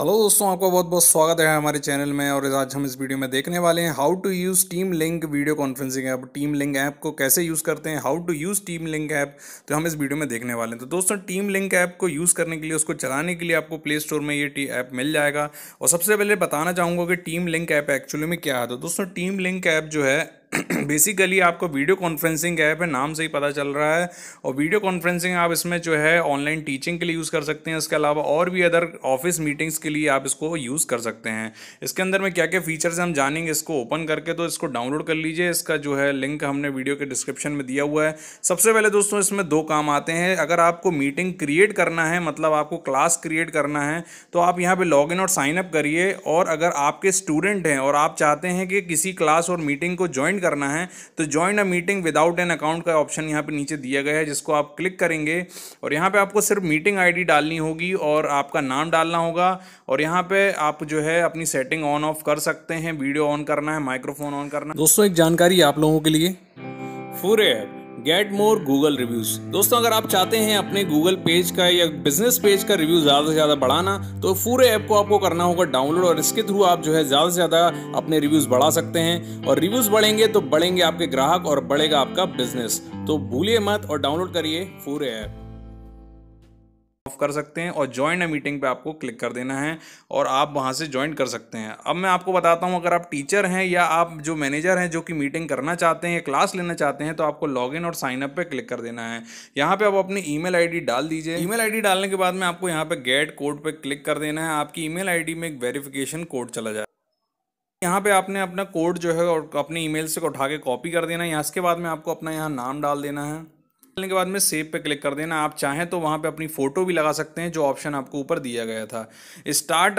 hello दोस्तों आपका बहुत बहुत स्वागत है हमारे चैनल में और आज हम इस वीडियो में देखने वाले हैं how to use Team Link video conferencing app Team Link app को कैसे यूज़ करते हैं how to use Team Link app तो हम इस वीडियो में देखने वाले हैं तो दोस्तों टीम लिंक ऐप को यूज़ करने के लिए उसको चलाने के लिए आपको प्ले स्टोर में ये ऐप मिल जाएगा और सबसे पहले बताना चाहूँगा कि टीम लिंक ऐप एक्चुअली में क्या है तो दोस्तों टीम लिंक ऐप जो है बेसिकली आपको वीडियो कॉन्फ्रेंसिंग ऐप है नाम से ही पता चल रहा है और वीडियो कॉन्फ्रेंसिंग आप इसमें जो है ऑनलाइन टीचिंग के लिए यूज़ कर सकते हैं इसके अलावा और भी अदर ऑफिस मीटिंग्स के लिए आप इसको यूज़ कर सकते हैं इसके अंदर में क्या क्या फीचर्स हम जानेंगे इसको ओपन करके तो इसको डाउनलोड कर लीजिए इसका जो है लिंक हमने वीडियो के डिस्क्रिप्शन में दिया हुआ है सबसे पहले दोस्तों इसमें दो काम आते हैं अगर आपको मीटिंग क्रिएट करना है मतलब आपको क्लास क्रिएट करना है तो आप यहाँ लॉग इन और साइन अप करिए और अगर आपके स्टूडेंट हैं और आप चाहते हैं कि किसी क्लास और मीटिंग को ज्वाइन ज्वाइन करना है तो join a meeting without an account का ऑप्शन यहाँ पर नीचे दिया गया है जिसको आप क्लिक करेंगे और यहाँ पर आपको सिर्फ मीटिंग आई डालनी होगी और आपका नाम डालना होगा और यहाँ पर आप जो है अपनी सेटिंग ऑन ऑफ कर सकते हैं वीडियो ऑन करना है माइक्रोफोन ऑन करना दोस्तों एक जानकारी आप लोगों के लिए फूरे app get more Google reviews दोस्तों अगर आप चाहते हैं अपने गूगल पेज का या बिजनेस पेज का रिव्यू ज्यादा से ज्यादा बढ़ाना तो पूरे ऐप को आपको करना होगा डाउनलोड और इसके थ्रू आप जो है ज्यादा से ज्यादा अपने रिव्यूज बढ़ा सकते हैं और रिव्यूज बढ़ेंगे तो बढ़ेंगे आपके ग्राहक और बढ़ेगा आपका बिजनेस तो भूलिए मत और डाउनलोड करिए पूरे ऐप ऑफ कर सकते हैं और ज्वाइन अ मीटिंग पे आपको क्लिक कर देना है और आप वहाँ से ज्वाइन कर सकते हैं अब मैं आपको बताता हूँ अगर आप टीचर हैं या आप जो मैनेजर हैं जो कि मीटिंग करना चाहते हैं या क्लास लेना चाहते हैं तो आपको इन और साइन अप क्लिक कर देना है यहाँ पे आप अपनी आई डी डाल दीजिए आई डी डालने के बाद में आपको यहाँ पे गेट कोड पर क्लिक कर देना है आपकी आई डी में एक वेरिफिकेशन कोड चला जाए यहाँ पे आपने अपना कोड जो है और अपने ईमेल से उठा के कॉपी कर देना है यहाँ इसके बाद में आपको अपना यहाँ नाम डाल देना है करने के बाद में सेव पे क्लिक कर देना आप चाहें तो वहाँ पे अपनी फ़ोटो भी लगा सकते हैं जो ऑप्शन आपको ऊपर दिया गया था स्टार्ट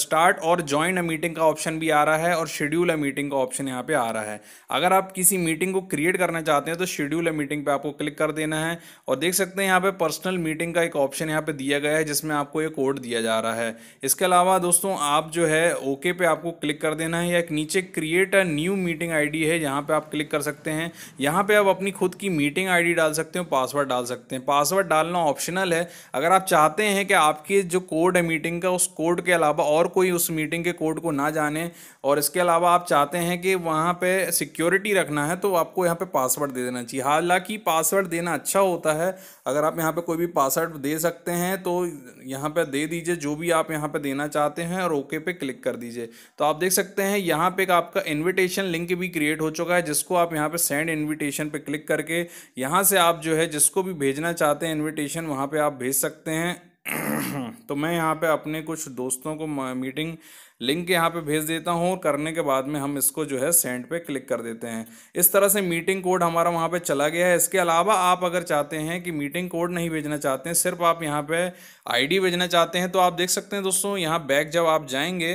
स्टार्ट uh, और ज्वाइन अ मीटिंग का ऑप्शन भी आ रहा है और शेड्यूल अ मीटिंग का ऑप्शन यहाँ पे आ रहा है अगर आप किसी मीटिंग को क्रिएट करना चाहते हैं तो शेड्यूल अ मीटिंग पर आपको क्लिक कर देना है और देख सकते हैं यहाँ पर पर्सनल मीटिंग का एक ऑप्शन यहाँ पर दिया गया है जिसमें आपको एक कोड दिया जा रहा है इसके अलावा दोस्तों आप जो है ओके पे आपको क्लिक कर देना है या नीचे क्रिएट अ न्यू मीटिंग आई है यहाँ पे आप क्लिक कर सकते हैं यहाँ पे आप अपनी खुद की मीटिंग आईडी डाल सकते हैं सकते हो पासवर्ड डाल सकते हैं पासवर्ड डालना ऑप्शनल है अगर आप चाहते हैं कि आपकी जो कोड है मीटिंग का उस कोड के अलावा और कोई उस मीटिंग के कोड को ना जाने और इसके अलावा आप चाहते हैं कि वहाँ पर सिक्योरिटी रखना है तो आपको यहाँ पर पासवर्ड दे देना चाहिए हालांकि पासवर्ड देना अच्छा होता है अगर आप यहाँ पर कोई भी पासवर्ड दे सकते हैं तो यहाँ पर दे दीजिए जो भी आप यहाँ पर देना चाहते हैं और ओके पे क्लिक कर दीजिए तो आप देख सकते हैं यहाँ पे आपका इन्विटेशन लिंक भी क्रिएट हो चुका है जिसको आप यहाँ पे सेंड इन्विटेशन पे क्लिक करके यहाँ से आप जो है जिसको भी भेजना चाहते हैं इनविटेशन वहाँ पे आप भेज सकते हैं तो मैं यहाँ पे अपने कुछ दोस्तों को मीटिंग लिंक यहाँ पे भेज देता हूँ और करने के बाद में हम इसको जो है सेंड पे क्लिक कर देते हैं इस तरह से मीटिंग कोड हमारा वहाँ पे चला गया है इसके अलावा आप अगर चाहते हैं कि मीटिंग कोड नहीं भेजना चाहते हैं सिर्फ आप यहाँ पे आईडी भेजना चाहते हैं तो आप देख सकते हैं दोस्तों यहाँ बैक जब आप जाएंगे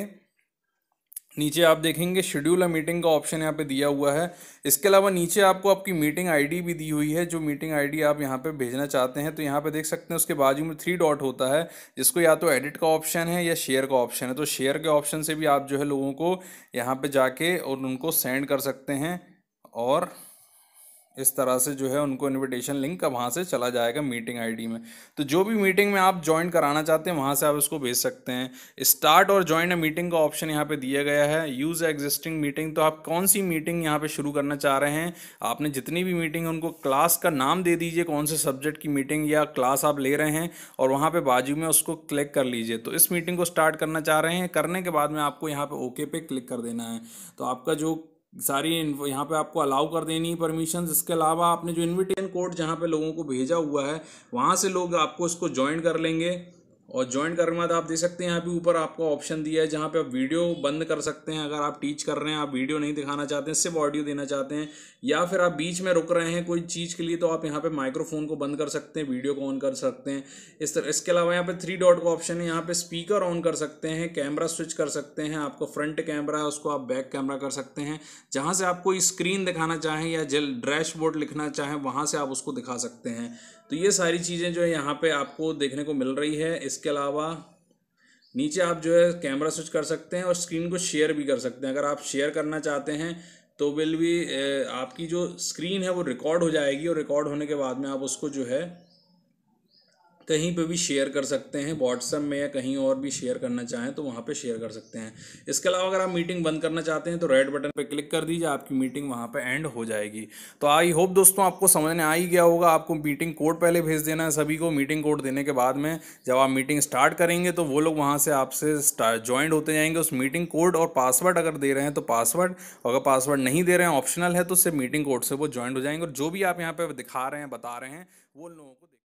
नीचे आप देखेंगे शेड्यूल मीटिंग का ऑप्शन यहाँ पे दिया हुआ है इसके अलावा नीचे आपको आपकी मीटिंग आईडी भी दी हुई है जो मीटिंग आईडी आप यहाँ पे भेजना चाहते हैं तो यहाँ पे देख सकते हैं उसके बाजू में थ्री डॉट होता है जिसको या तो एडिट का ऑप्शन है या शेयर का ऑप्शन है तो शेयर के ऑप्शन से भी आप जो है लोगों को यहाँ पर जाके और उनको सेंड कर सकते हैं और इस तरह से जो है उनको इनविटेशन लिंक का वहाँ से चला जाएगा मीटिंग आईडी में तो जो भी मीटिंग में आप ज्वाइन कराना चाहते हैं वहाँ से आप इसको भेज सकते हैं स्टार्ट और ज्वाइन अ मीटिंग का ऑप्शन यहाँ पे दिया गया है यूज़ एग्जिस्टिंग मीटिंग तो आप कौन सी मीटिंग यहाँ पे शुरू करना चाह रहे हैं आपने जितनी भी मीटिंग है उनको क्लास का नाम दे दीजिए कौन से सब्जेक्ट की मीटिंग या क्लास आप ले रहे हैं और वहाँ पर बाजू में उसको क्लिक कर लीजिए तो इस मीटिंग को स्टार्ट करना चाह रहे हैं करने के बाद में आपको यहाँ पर ओके पे क्लिक कर देना है तो आपका जो सारी यहाँ पे आपको अलाउ कर देनी है परमिशन इसके अलावा आपने जो इन्विटेशन कोड जहाँ पे लोगों को भेजा हुआ है वहाँ से लोग आपको इसको ज्वाइन कर लेंगे और ज्वाइन करने के बाद आप देख सकते हैं यहाँ पे ऊपर आपको ऑप्शन दिया है जहाँ पे आप वीडियो बंद कर सकते हैं अगर आप टीच कर रहे हैं आप वीडियो नहीं दिखाना चाहते हैं सिर्फ ऑडियो देना चाहते हैं या फिर आप बीच में रुक रहे हैं कोई चीज़ के लिए तो आप यहाँ पे माइक्रोफोन को बंद कर सकते हैं वीडियो को ऑन कर सकते हैं इस तरह इसके अलावा यहाँ पर थ्री डॉट का ऑप्शन है यहाँ पर स्पीकर ऑन कर सकते हैं कैमरा स्विच कर सकते हैं आपको फ्रंट कैमरा है उसको आप बैक कैमरा कर सकते हैं जहाँ से आपको स्क्रीन दिखाना चाहें या जल डैशबोर्ड लिखना चाहें वहाँ से आप उसको दिखा सकते हैं तो ये सारी चीज़ें जो है यहाँ पे आपको देखने को मिल रही है इसके अलावा नीचे आप जो है कैमरा स्विच कर सकते हैं और स्क्रीन को शेयर भी कर सकते हैं अगर आप शेयर करना चाहते हैं तो विल भी आपकी जो स्क्रीन है वो रिकॉर्ड हो जाएगी और रिकॉर्ड होने के बाद में आप उसको जो है कहीं पे भी शेयर कर सकते हैं व्हाट्सएप में या कहीं और भी शेयर करना चाहें तो वहाँ पे शेयर कर सकते हैं इसके अलावा अगर आप मीटिंग बंद करना चाहते हैं तो रेड बटन पे क्लिक कर दीजिए आपकी मीटिंग वहाँ पे एंड हो जाएगी तो आई होप दोस्तों आपको समझ में आ ही गया होगा आपको मीटिंग कोड पहले भेज देना है सभी को मीटिंग कोड देने के बाद में जब आप मीटिंग स्टार्ट करेंगे तो वो लोग वहाँ से आपसे ज्वाइंट होते जाएंगे उस मीटिंग कोड और पासवर्ड अगर दे रहे हैं तो पासवर्ड अगर पासवर्ड नहीं दे रहे हैं ऑप्शनल है तो उससे मीटिंग कोड से वो ज्वाइंट हो जाएंगे और जो भी आप यहाँ पर दिखा रहे हैं बता रहे हैं वो लोगों को